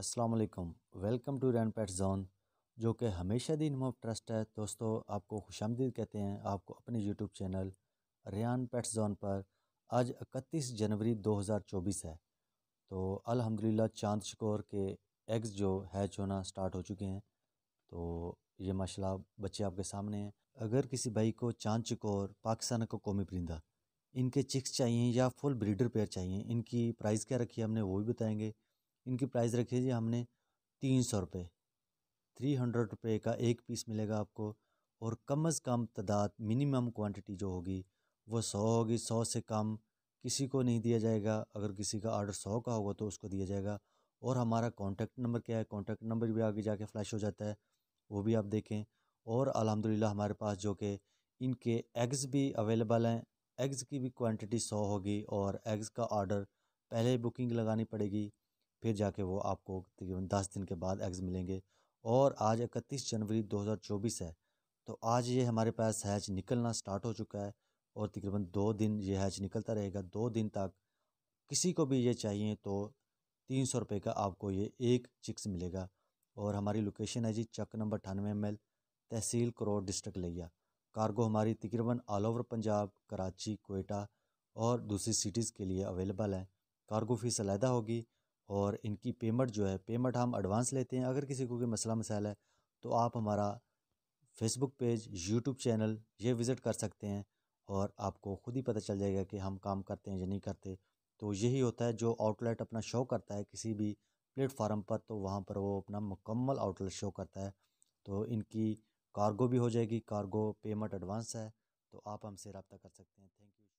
अस्सलाम वालेकुम welcome to Ran Pat zone जो कि हमेशा दिन मुफ ट्रस्ट है दोस्तों आपको खुश कहते हैं आपको अपने YouTube channel Ran Pat zone पर आज इकतीस जनवरी 2024 है तो अल्हम्दुलिल्लाह चांद शकोर के एग्स जो हैच होना स्टार्ट हो चुके हैं तो ये माशाल्लाह बच्चे आपके सामने हैं अगर किसी भाई को चांद चकोर पाकिस्तान का कौमी परिंदा इनके चिक्स चाहिए या फुल ब्रीडर पेयर चाहिए इनकी प्राइस क्या रखी है हमने वो भी बताएँगे इनकी प्राइस रखी जी हमने तीन सौ रुपये थ्री हंड्रेड रुपये का एक पीस मिलेगा आपको और कम अज़ कम तादाद मिनिमम क्वांटिटी जो होगी वो सौ होगी सौ से कम किसी को नहीं दिया जाएगा अगर किसी का आर्डर सौ का होगा तो उसको दिया जाएगा और हमारा कॉन्टैक्ट नंबर क्या है कॉन्टैक्ट नंबर भी आगे जाके फ्लैश हो जाता है वो भी आप देखें और अलहमदिल्ला हमारे पास जो कि इनके एग्स भी अवेलेबल हैं एग्स की भी क्वांटिटी सौ होगी और एग्स का आर्डर पहले बुकिंग लगानी पड़ेगी फिर जाके वो आपको तकरीबन दस दिन के बाद एग्ज़ मिलेंगे और आज इकतीस जनवरी चौबीस है तो आज ये हमारे पास हैच निकलना स्टार्ट हो चुका है और तकरीबन दो दिन ये हैच निकलता रहेगा दो दिन तक किसी को भी ये चाहिए तो तीन सौ रुपये का आपको ये एक चिक्स मिलेगा और हमारी लोकेशन है जी चक नंबर अठानवे एम तहसील करोड़ डिस्ट्रिक्ट लिया कार्गो हमारी तकरीबन ऑल ओवर पंजाब कराची कोयटा और दूसरी सिटीज़ के लिए अवेलेबल है कार्गो फीस अलहदा होगी और इनकी पेमेंट जो है पेमेंट हम एडवांस लेते हैं अगर किसी को कोई मसला मसाला है तो आप हमारा फेसबुक पेज यूट्यूब चैनल ये विज़िट कर सकते हैं और आपको ख़ुद ही पता चल जाएगा कि हम काम करते हैं या नहीं करते तो यही होता है जो आउटलेट अपना शो करता है किसी भी प्लेटफार्म पर तो वहाँ पर वो अपना मुकम्मल आउटलेट शो करता है तो इनकी कार्गो भी हो जाएगी कार्गो पेमेंट एडवांस है तो आप हमसे रबता कर सकते हैं थैंक यू